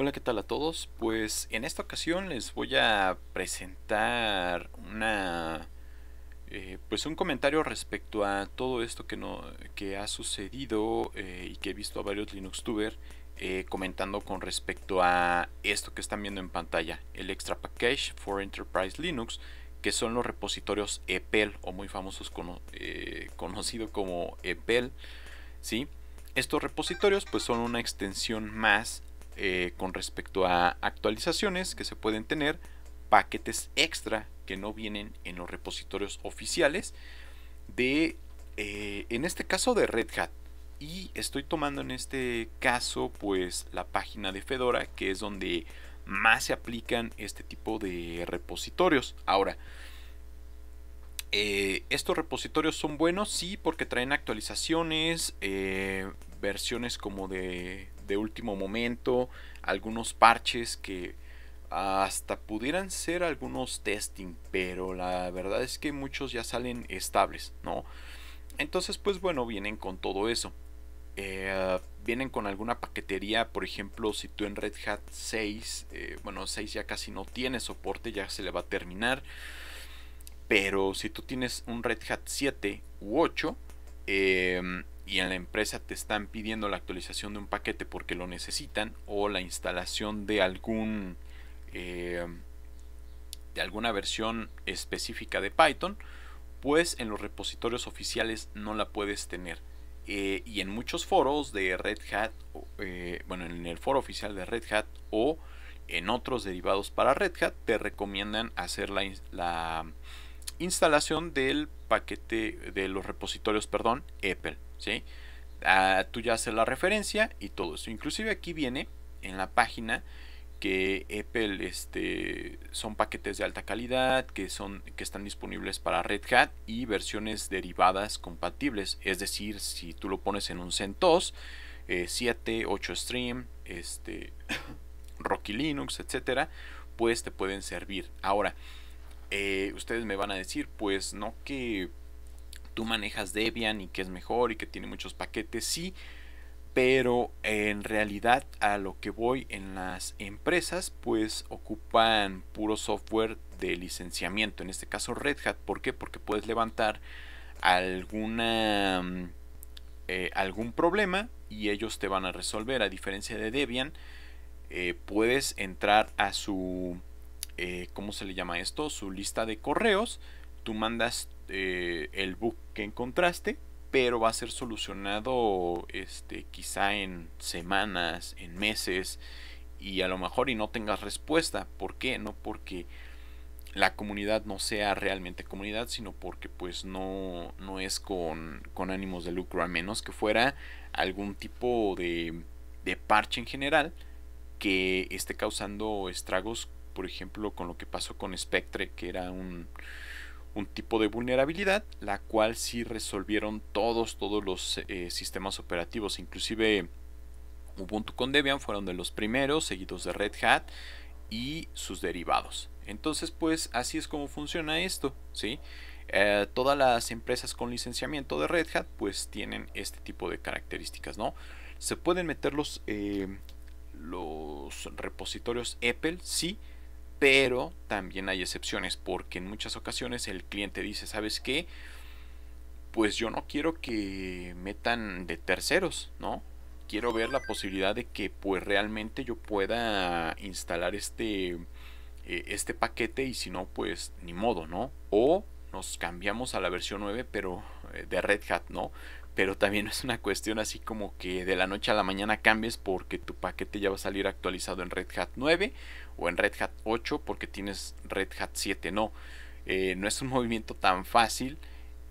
Hola, ¿qué tal a todos? Pues en esta ocasión les voy a presentar una eh, pues un comentario respecto a todo esto que no que ha sucedido eh, y que he visto a varios Linuxtuber eh, comentando con respecto a esto que están viendo en pantalla, el Extra Package for Enterprise Linux, que son los repositorios EPEL o muy famosos conocido como EPEL, ¿sí? Estos repositorios pues son una extensión más eh, con respecto a actualizaciones que se pueden tener, paquetes extra que no vienen en los repositorios oficiales de, eh, en este caso de Red Hat. Y estoy tomando en este caso pues la página de Fedora, que es donde más se aplican este tipo de repositorios. Ahora, eh, estos repositorios son buenos, sí, porque traen actualizaciones, versiones como de de último momento, algunos parches que hasta pudieran ser algunos testing, pero la verdad es que muchos ya salen estables, ¿no? Entonces, pues bueno, vienen con todo eso. Eh, vienen con alguna paquetería, por ejemplo, si tú en Red Hat 6, eh, bueno, 6 ya casi no tiene soporte, ya se le va a terminar. Pero si tú tienes un Red Hat 7 u 8, y en la empresa te están pidiendo la actualización de un paquete porque lo necesitan o la instalación de algún eh, de alguna versión específica de Python, pues en los repositorios oficiales no la puedes tener. Eh, y en muchos foros de Red Hat, eh, bueno, en el foro oficial de Red Hat o en otros derivados para Red Hat, te recomiendan hacer la, la instalación del paquete de los repositorios, perdón, Apple. ¿sí? Ah, tú ya haces la referencia y todo eso. Inclusive aquí viene en la página que Apple este, son paquetes de alta calidad que, son, que están disponibles para Red Hat y versiones derivadas compatibles. Es decir, si tú lo pones en un CentOS 7, 8 Stream, este, Rocky Linux, etc pues te pueden servir. Ahora, eh, ustedes me van a decir, pues no que manejas Debian y que es mejor y que tiene muchos paquetes, sí, pero en realidad a lo que voy en las empresas pues ocupan puro software de licenciamiento, en este caso Red Hat, ¿por qué? Porque puedes levantar alguna mm, eh, algún problema y ellos te van a resolver, a diferencia de Debian, eh, puedes entrar a su eh, ¿cómo se le llama esto? su lista de correos, tú mandas eh, el bug que encontraste, pero va a ser solucionado este, quizá en semanas, en meses, y a lo mejor y no tengas respuesta. ¿Por qué? No porque la comunidad no sea realmente comunidad, sino porque pues no, no es con, con ánimos de lucro, a menos que fuera algún tipo de, de parche en general que esté causando estragos, por ejemplo, con lo que pasó con Spectre, que era un, un tipo de vulnerabilidad, la cual sí resolvieron todos, todos los eh, sistemas operativos, inclusive Ubuntu con Debian fueron de los primeros, seguidos de Red Hat y sus derivados. Entonces, pues así es como funciona esto, ¿sí? Eh, todas las empresas con licenciamiento de Red Hat, pues tienen este tipo de características, ¿no? Se pueden meter los, eh, los repositorios Apple, sí, pero también hay excepciones porque en muchas ocasiones el cliente dice, ¿sabes qué? Pues yo no quiero que metan de terceros, ¿no? Quiero ver la posibilidad de que pues realmente yo pueda instalar este, eh, este paquete y si no, pues ni modo, ¿no? O nos cambiamos a la versión 9, pero eh, de Red Hat, ¿no? Pero también es una cuestión así como que de la noche a la mañana cambies porque tu paquete ya va a salir actualizado en Red Hat 9 o en Red Hat 8 porque tienes Red Hat 7, no. Eh, no es un movimiento tan fácil,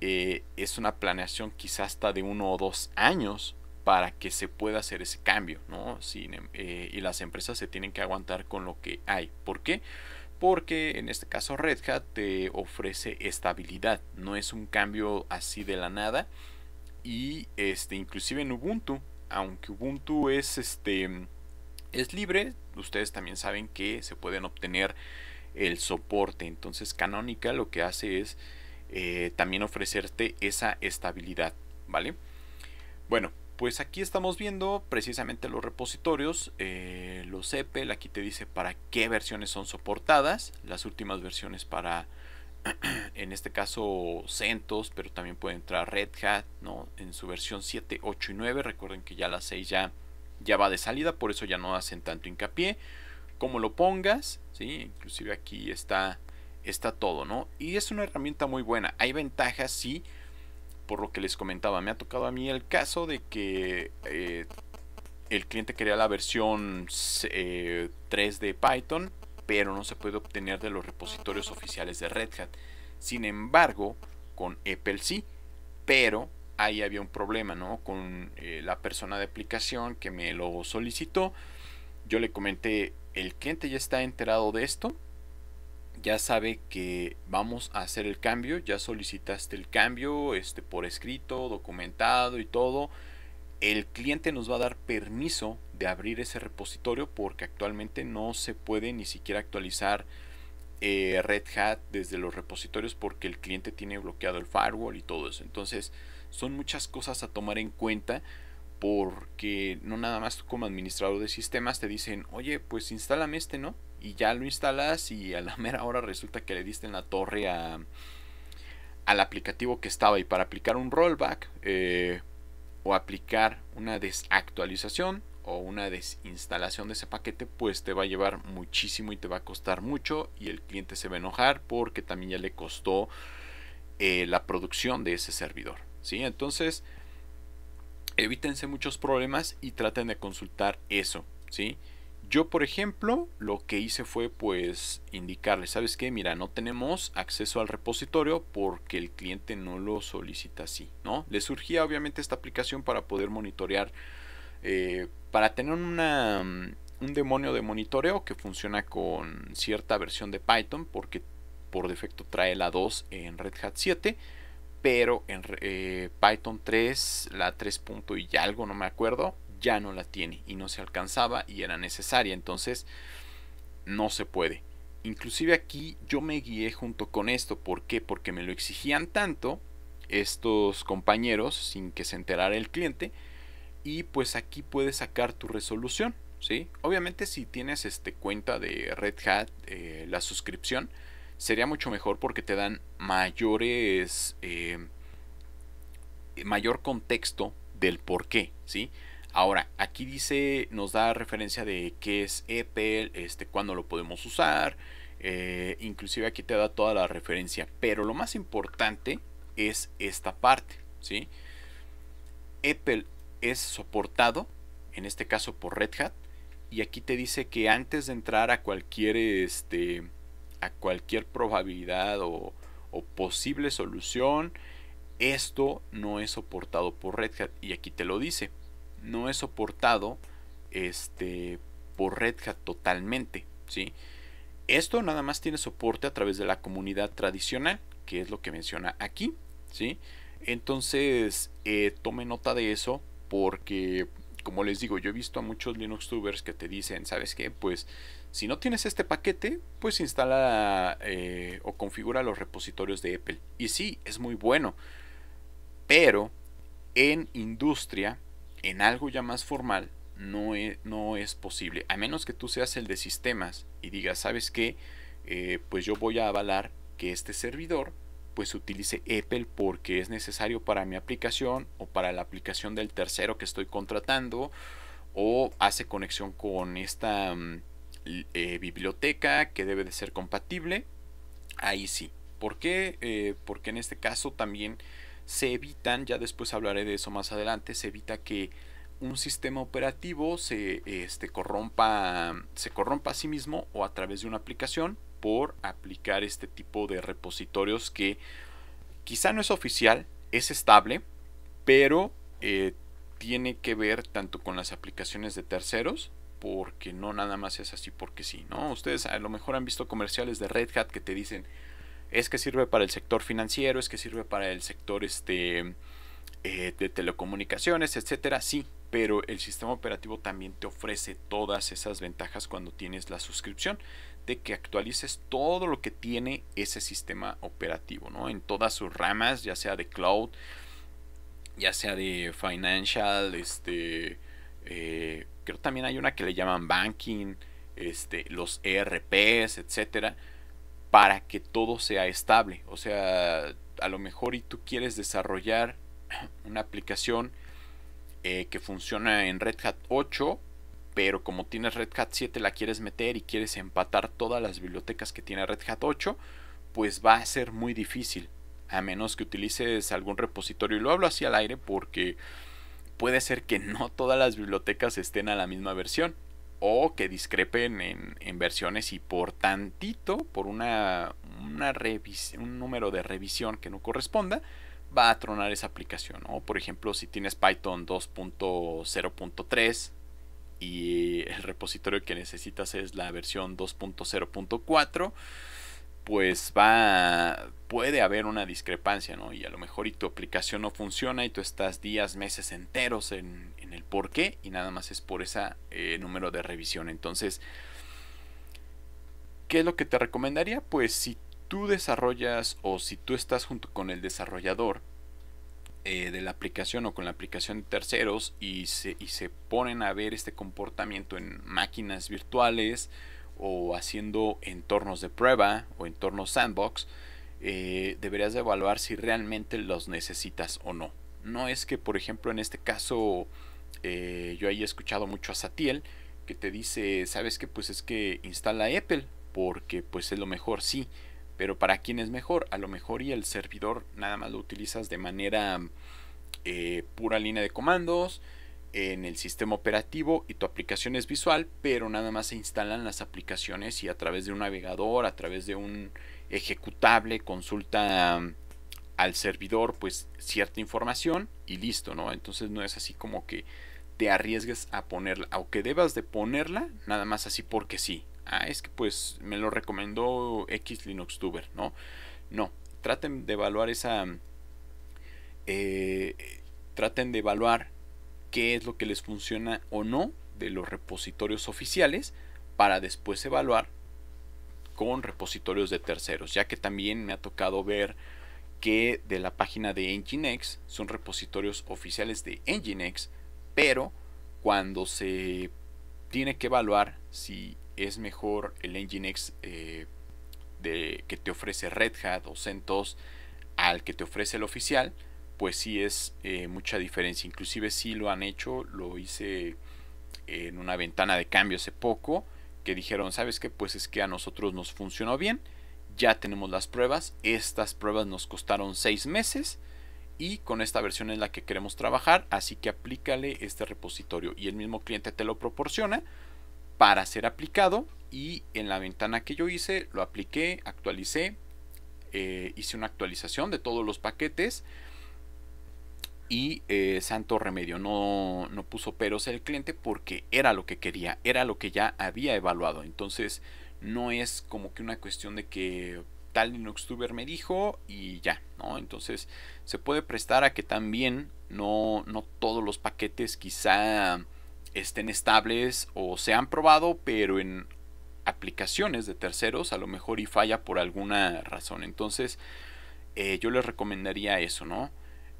eh, es una planeación quizás hasta de uno o dos años para que se pueda hacer ese cambio, ¿no? Em, y las empresas se tienen que aguantar con lo que hay. ¿Por qué? porque en este caso Red Hat te ofrece estabilidad, no es un cambio así de la nada y este inclusive en Ubuntu, aunque Ubuntu es este es libre, ustedes también saben que se pueden obtener el soporte, entonces Canonical lo que hace es eh, también ofrecerte esa estabilidad, ¿vale? Bueno, pues aquí estamos viendo precisamente los repositorios, eh, los Apple, aquí te dice para qué versiones son soportadas, las últimas versiones para, en este caso, CentOS, pero también puede entrar Red Hat, ¿no? En su versión 7, 8 y 9, recuerden que ya la 6 ya, ya va de salida, por eso ya no hacen tanto hincapié, Como lo pongas, ¿sí? Inclusive aquí está, está todo, ¿no? Y es una herramienta muy buena, hay ventajas, sí, por lo que les comentaba, me ha tocado a mí el caso de que eh, el cliente quería la versión 3 eh, de Python, pero no se puede obtener de los repositorios oficiales de Red Hat. Sin embargo, con Apple sí, pero ahí había un problema, ¿no? Con eh, la persona de aplicación que me lo solicitó, yo le comenté, el cliente ya está enterado de esto, ya sabe que vamos a hacer el cambio, ya solicitaste el cambio este, por escrito, documentado y todo. El cliente nos va a dar permiso de abrir ese repositorio porque actualmente no se puede ni siquiera actualizar eh, Red Hat desde los repositorios porque el cliente tiene bloqueado el firewall y todo eso. Entonces son muchas cosas a tomar en cuenta porque no nada más tú como administrador de sistemas te dicen, oye, pues instálame este, ¿no? y ya lo instalas y a la mera hora resulta que le diste en la torre a, al aplicativo que estaba y para aplicar un rollback eh, o aplicar una desactualización o una desinstalación de ese paquete pues te va a llevar muchísimo y te va a costar mucho y el cliente se va a enojar porque también ya le costó eh, la producción de ese servidor ¿sí? entonces evítense muchos problemas y traten de consultar eso ¿sí? Yo, por ejemplo, lo que hice fue pues indicarle, ¿sabes qué? Mira, no tenemos acceso al repositorio porque el cliente no lo solicita así, ¿no? Le surgía obviamente esta aplicación para poder monitorear, eh, para tener mm, un demonio de monitoreo que funciona con cierta versión de Python porque por defecto trae la 2 en Red Hat 7 pero en eh, Python 3, la 3. y algo, no me acuerdo, ya no la tiene y no se alcanzaba y era necesaria. Entonces, no se puede. Inclusive aquí yo me guié junto con esto. ¿Por qué? Porque me lo exigían tanto estos compañeros sin que se enterara el cliente. Y pues aquí puedes sacar tu resolución. ¿sí? Obviamente si tienes este, cuenta de Red Hat, eh, la suscripción, sería mucho mejor porque te dan mayores... Eh, mayor contexto del por qué, ¿sí? Ahora, aquí dice, nos da referencia de qué es Apple, este, cuándo lo podemos usar, eh, inclusive aquí te da toda la referencia, pero lo más importante es esta parte, ¿sí? Apple es soportado, en este caso por Red Hat, y aquí te dice que antes de entrar a cualquier, este, a cualquier probabilidad o posible solución, esto no es soportado por Red Hat, y aquí te lo dice no es soportado este, por Red Hat totalmente. ¿sí? Esto nada más tiene soporte a través de la comunidad tradicional, que es lo que menciona aquí. ¿sí? Entonces, eh, tome nota de eso porque, como les digo, yo he visto a muchos Linux tubers que te dicen, ¿sabes qué? Pues si no tienes este paquete, pues instala eh, o configura los repositorios de Apple. Y sí, es muy bueno. Pero en industria en algo ya más formal no es, no es posible, a menos que tú seas el de sistemas y digas, ¿sabes qué? Eh, pues yo voy a avalar que este servidor pues utilice Apple porque es necesario para mi aplicación o para la aplicación del tercero que estoy contratando o hace conexión con esta mm, eh, biblioteca que debe de ser compatible. Ahí sí. ¿Por qué? Eh, porque en este caso también se evitan, ya después hablaré de eso más adelante, se evita que un sistema operativo se este, corrompa, se corrompa a sí mismo o a través de una aplicación por aplicar este tipo de repositorios que quizá no es oficial, es estable, pero eh, tiene que ver tanto con las aplicaciones de terceros, porque no nada más es así porque sí, ¿no? Ustedes a lo mejor han visto comerciales de Red Hat que te dicen, es que sirve para el sector financiero, es que sirve para el sector este, eh, de telecomunicaciones, etcétera, sí, pero el sistema operativo también te ofrece todas esas ventajas cuando tienes la suscripción de que actualices todo lo que tiene ese sistema operativo, ¿no? En todas sus ramas, ya sea de cloud, ya sea de financial, este, eh, creo también hay una que le llaman banking, este, los ERPs, etcétera para que todo sea estable. O sea, a lo mejor y tú quieres desarrollar una aplicación eh, que funciona en Red Hat 8, pero como tienes Red Hat 7 la quieres meter y quieres empatar todas las bibliotecas que tiene Red Hat 8, pues va a ser muy difícil, a menos que utilices algún repositorio. Y lo hablo así al aire porque puede ser que no todas las bibliotecas estén a la misma versión o que discrepen en, versiones y por tantito, por una, una un número de revisión que no corresponda, va a tronar esa aplicación. o Por ejemplo, si tienes Python 2.0.3 y el repositorio que necesitas es la versión 2.0.4, pues va puede haber una discrepancia, ¿no? Y a lo mejor y tu aplicación no funciona y tú estás días, meses enteros en, el por qué y nada más es por ese eh, número de revisión. Entonces, ¿qué es lo que te recomendaría? Pues si tú desarrollas o si tú estás junto con el desarrollador eh, de la aplicación o con la aplicación de terceros y se, y se ponen a ver este comportamiento en máquinas virtuales, o haciendo entornos de prueba o entornos sandbox, eh, deberías evaluar si realmente los necesitas o no. No es que, por ejemplo, en este caso, eh, yo haya escuchado mucho a Satiel que te dice, ¿sabes qué? Pues es que instala Apple, porque pues es lo mejor, sí. Pero para quién es mejor, a lo mejor y el servidor nada más lo utilizas de manera eh, pura línea de comandos en el sistema operativo y tu aplicación es visual, pero nada más se instalan las aplicaciones y a través de un navegador, a través de un ejecutable, consulta mm, al servidor pues cierta información y listo, ¿no? Entonces no es así como que te arriesgues a ponerla, aunque debas de ponerla, nada más así porque sí. Ah, es que pues me lo recomendó X Linux Tuber, ¿no? No, traten de evaluar esa... Mm, eh, traten de evaluar qué es lo que les funciona o no de los repositorios oficiales para después evaluar con repositorios de terceros, ya que también me ha tocado ver que de la página de Nginx son repositorios oficiales de Nginx, pero cuando se tiene que evaluar si es mejor el Nginx eh, que te ofrece Red Hat o CentOS al que te ofrece el oficial, pues sí es eh, mucha diferencia. Inclusive sí lo han hecho, lo hice en una ventana de cambio hace poco, que dijeron, ¿sabes qué? Pues es que a nosotros nos funcionó bien, ya tenemos las pruebas, estas pruebas nos costaron 6 meses y con esta versión es la que queremos trabajar, así que aplícale este repositorio y el mismo cliente te lo proporciona para ser aplicado y en la ventana que yo hice lo apliqué, actualicé, eh, hice una actualización de todos los paquetes, y eh, Santo Remedio no, puso peros el cliente porque era lo que quería, era lo que ya había evaluado. Entonces no es como que una cuestión de que tal Linux tuber me dijo y ya, ¿no? Entonces se puede prestar a que también no, no todos los paquetes quizá estén estables o se han probado, pero en aplicaciones de terceros a lo mejor y falla por alguna razón. Entonces eh, yo les recomendaría eso, ¿no?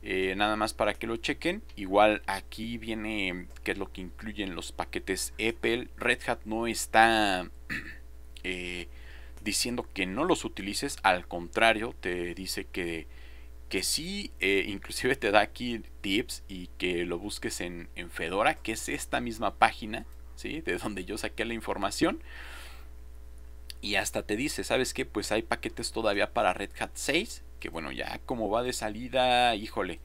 Eh, nada más para que lo chequen. Igual aquí viene que es lo que incluyen los paquetes Apple. Red Hat no está eh, diciendo que no los utilices, al contrario, te dice que, sí, eh, inclusive te da aquí tips y que lo busques en, Fedora, que es esta misma página, ¿sí? De donde yo saqué la información. Y hasta te dice, ¿sabes qué? Pues hay paquetes todavía para Red Hat 6 que bueno, ya como va de salida, híjole,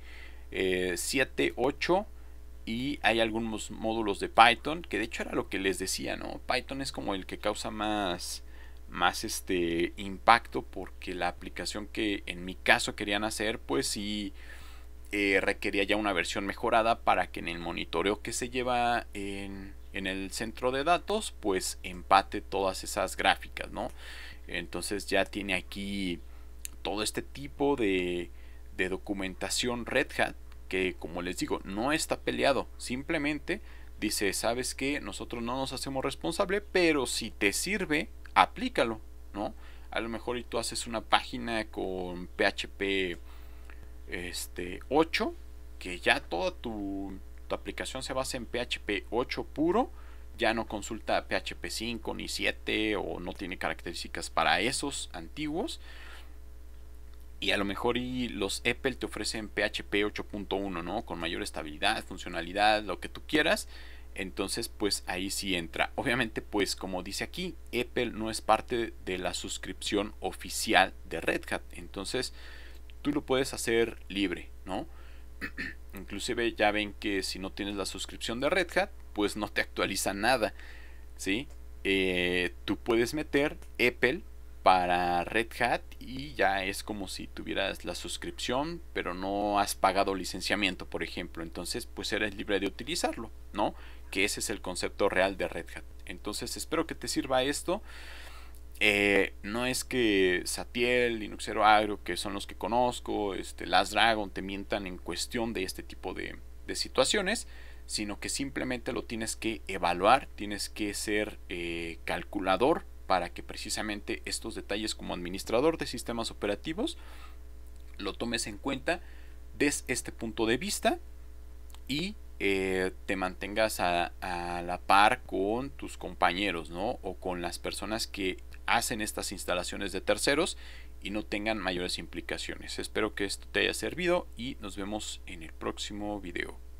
eh, 7, 8 y hay algunos módulos de Python, que de hecho era lo que les decía, ¿no? Python es como el que causa más, más este impacto porque la aplicación que en mi caso querían hacer, pues sí eh, requería ya una versión mejorada para que en el monitoreo que se lleva en, en el centro de datos, pues empate todas esas gráficas, ¿no? Entonces ya tiene aquí todo este tipo de, documentación Red Hat que como les digo no está peleado simplemente dice sabes que nosotros no nos hacemos responsable pero si te sirve aplícalo no a lo mejor y tú haces una página con PHP este 8 que ya toda tu, tu aplicación se basa en PHP 8 puro ya no consulta PHP 5 ni 7 o no tiene características para esos antiguos y a lo mejor y los Apple te ofrecen PHP 8.1, ¿no? Con mayor estabilidad, funcionalidad, lo que tú quieras. Entonces, pues ahí sí entra. Obviamente, pues como dice aquí, Apple no es parte de la suscripción oficial de Red Hat. Entonces, tú lo puedes hacer libre, ¿no? Inclusive ya ven que si no tienes la suscripción de Red Hat, pues no te actualiza nada, ¿sí? Eh, tú puedes meter Apple para Red Hat y ya es como si tuvieras la suscripción, pero no has pagado licenciamiento, por ejemplo. Entonces, pues eres libre de utilizarlo, ¿no? Que ese es el concepto real de Red Hat. Entonces, espero que te sirva esto. Eh, no es que Satiel, Linuxero Agro, que son los que conozco, este, Last Dragon, te mientan en cuestión de este tipo de, situaciones, sino que simplemente lo tienes que evaluar, tienes que ser eh, calculador para que precisamente estos detalles como administrador de sistemas operativos lo tomes en cuenta desde este punto de vista y eh, te mantengas a, a, la par con tus compañeros ¿no? o con las personas que hacen estas instalaciones de terceros y no tengan mayores implicaciones. Espero que esto te haya servido y nos vemos en el próximo video.